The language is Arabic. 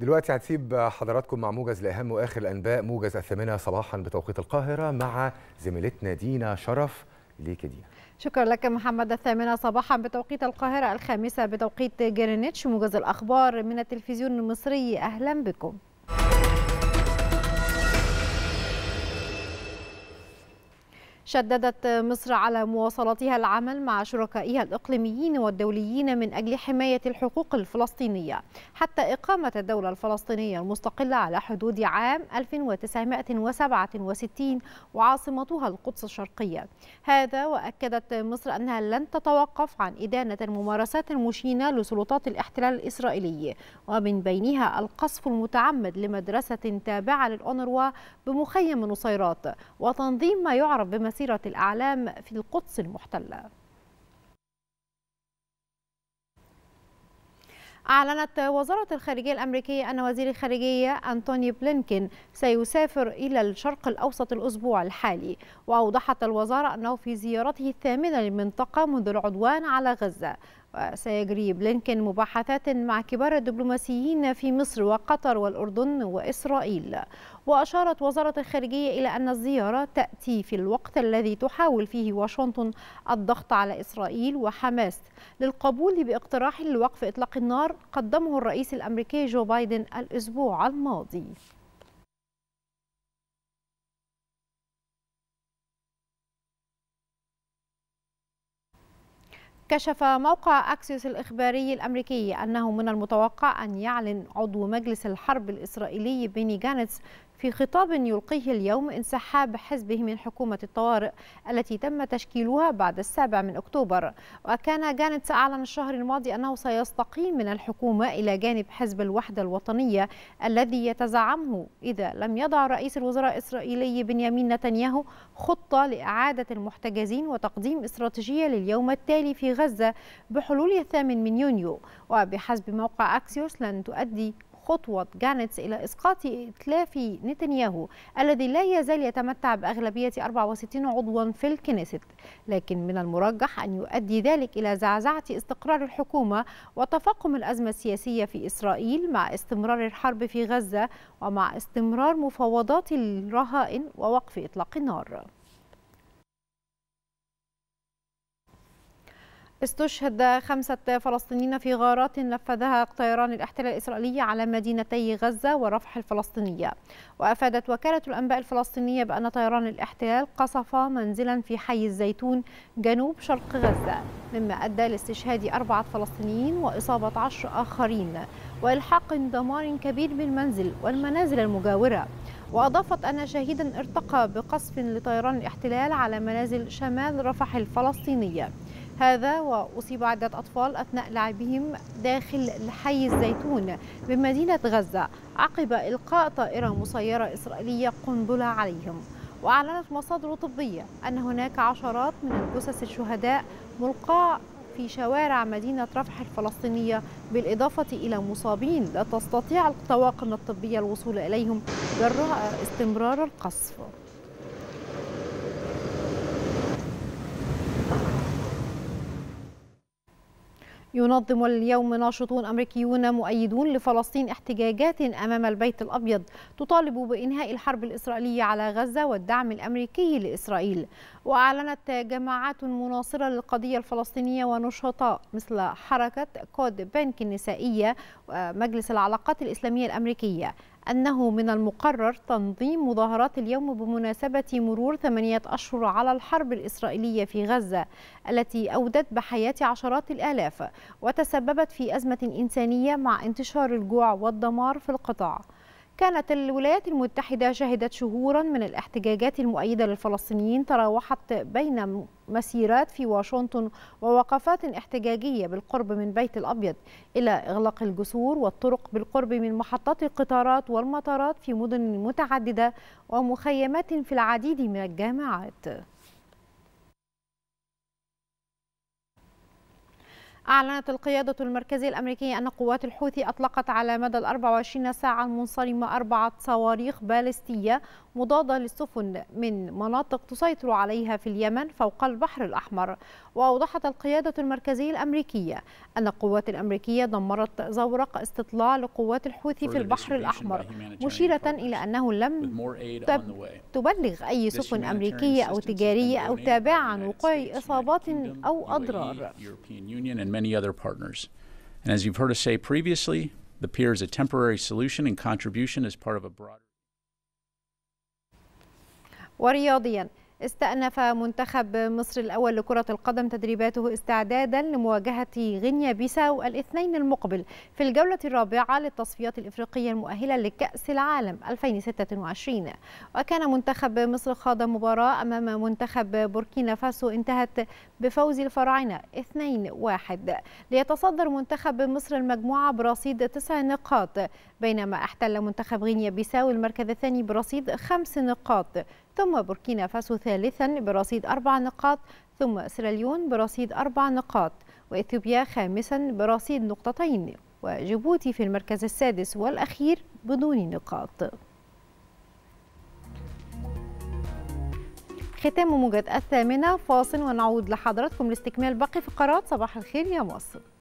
دلوقتي هتسيب حضراتكم مع موجز لأهم وآخر الأنباء موجز الثامنة صباحا بتوقيت القاهرة مع زميلتنا دينا شرف ليك دينا شكرا لك محمد الثامنة صباحا بتوقيت القاهرة الخامسة بتوقيت جرينتش موجز الأخبار من التلفزيون المصري أهلا بكم شددت مصر على مواصلتها العمل مع شركائها الإقليميين والدوليين من أجل حماية الحقوق الفلسطينية حتى إقامة الدولة الفلسطينية المستقلة على حدود عام 1967 وعاصمتها القدس الشرقية هذا وأكدت مصر أنها لن تتوقف عن إدانة الممارسات المشينة لسلطات الاحتلال الإسرائيلي ومن بينها القصف المتعمد لمدرسة تابعة للأونروا بمخيم نصيرات وتنظيم ما يعرف بمسيرة سيرة الأعلام في القدس المحتلة أعلنت وزارة الخارجية الأمريكية أن وزير الخارجية أنتوني بلينكين سيسافر إلى الشرق الأوسط الأسبوع الحالي وأوضحت الوزارة أنه في زيارته الثامنة للمنطقة منذ العدوان على غزة وسيجري بلينكن مباحثات مع كبار الدبلوماسيين في مصر وقطر والأردن وإسرائيل وأشارت وزارة الخارجية إلى أن الزيارة تأتي في الوقت الذي تحاول فيه واشنطن الضغط على إسرائيل وحماس للقبول باقتراح لوقف إطلاق النار قدمه الرئيس الأمريكي جو بايدن الأسبوع الماضي كشف موقع أكسيوس الإخباري الأمريكي أنه من المتوقع أن يعلن عضو مجلس الحرب الإسرائيلي بيني جانتس في خطاب يلقيه اليوم انسحاب حزبه من حكومة الطوارئ التي تم تشكيلها بعد السابع من أكتوبر وكان جانت أعلن الشهر الماضي أنه سيستقيل من الحكومة إلى جانب حزب الوحدة الوطنية الذي يتزعمه إذا لم يضع رئيس الوزراء الإسرائيلي بنيامين نتنياهو خطة لإعادة المحتجزين وتقديم استراتيجية لليوم التالي في غزة بحلول الثامن من يونيو وبحسب موقع أكسيوس لن تؤدي خطوة جانتس إلى إسقاط إتلاف نتنياهو الذي لا يزال يتمتع بأغلبية 64 عضوا في الكنيست لكن من المرجح أن يؤدي ذلك إلى زعزعة استقرار الحكومة وتفاقم الأزمة السياسية في إسرائيل مع استمرار الحرب في غزة ومع استمرار مفاوضات الرهائن ووقف إطلاق النار استشهد خمسة فلسطينيين في غارات نفذها طيران الاحتلال الإسرائيلي على مدينتي غزة ورفح الفلسطينية وأفادت وكالة الأنباء الفلسطينية بأن طيران الاحتلال قصف منزلا في حي الزيتون جنوب شرق غزة مما أدى لاستشهاد أربعة فلسطينيين وإصابة عشر آخرين وإلحاق دمار كبير بالمنزل والمنازل المجاورة وأضافت أن شهيدا ارتقى بقصف لطيران الاحتلال على منازل شمال رفح الفلسطينية هذا وأصيب عدة أطفال أثناء لعبهم داخل حي الزيتون بمدينة غزة عقب إلقاء طائرة مسيرة إسرائيلية قنبلة عليهم وأعلنت مصادر طبية أن هناك عشرات من الجثث الشهداء ملقاة في شوارع مدينة رفح الفلسطينية بالإضافة إلى مصابين لا تستطيع الطواقم الطبية الوصول إليهم جراء استمرار القصف ينظم اليوم ناشطون أمريكيون مؤيدون لفلسطين احتجاجات أمام البيت الأبيض تطالب بإنهاء الحرب الإسرائيلية على غزة والدعم الأمريكي لإسرائيل وأعلنت جماعات مناصرة للقضية الفلسطينية ونشطاء مثل حركة كود بنك النسائية ومجلس آه، العلاقات الإسلامية الأمريكية أنه من المقرر تنظيم مظاهرات اليوم بمناسبة مرور ثمانية أشهر على الحرب الإسرائيلية في غزة التي أودت بحياة عشرات الآلاف وتسببت في أزمة إنسانية مع انتشار الجوع والدمار في القطاع كانت الولايات المتحدة شهدت شهورا من الاحتجاجات المؤيدة للفلسطينيين تراوحت بين مسيرات في واشنطن ووقفات احتجاجية بالقرب من بيت الأبيض إلى إغلاق الجسور والطرق بالقرب من محطات القطارات والمطارات في مدن متعددة ومخيمات في العديد من الجامعات أعلنت القيادة المركزية الأمريكية أن قوات الحوثي أطلقت على مدى ال 24 ساعة المنصرمة أربعة صواريخ باليستية مضادة للسفن من مناطق تسيطر عليها في اليمن فوق البحر الأحمر وأوضحت القيادة المركزية الأمريكية أن القوات الأمريكية دمرت زورق استطلاع لقوات الحوثي في البحر الأحمر مشيرة إلى أنه لم تبلغ أي سفن أمريكية أو تجارية أو تابعة عن وقوع إصابات أو e, أضرار many other partners. And as you've heard us say previously, the pier is a temporary solution and contribution as part of a broader. What are you, all the استأنف منتخب مصر الأول لكرة القدم تدريباته استعدادا لمواجهة غينيا بيساو الاثنين المقبل في الجولة الرابعة للتصفيات الإفريقية المؤهلة لكأس العالم 2026 وكان منتخب مصر خاض مباراة أمام منتخب بوركينا فاسو انتهت بفوز الفراعنة 2-1 ليتصدر منتخب مصر المجموعة برصيد تسع نقاط بينما احتل منتخب غينيا بيساو المركز الثاني برصيد خمس نقاط ثم بوركينا فاسو ثالثا برصيد أربع نقاط ثم سيراليون برصيد أربع نقاط وإثيوبيا خامسا برصيد نقطتين وجيبوتي في المركز السادس والأخير بدون نقاط ختام موجة الثامنة فاصل ونعود لحضراتكم لاستكمال باقي فقرات صباح الخير يا مصر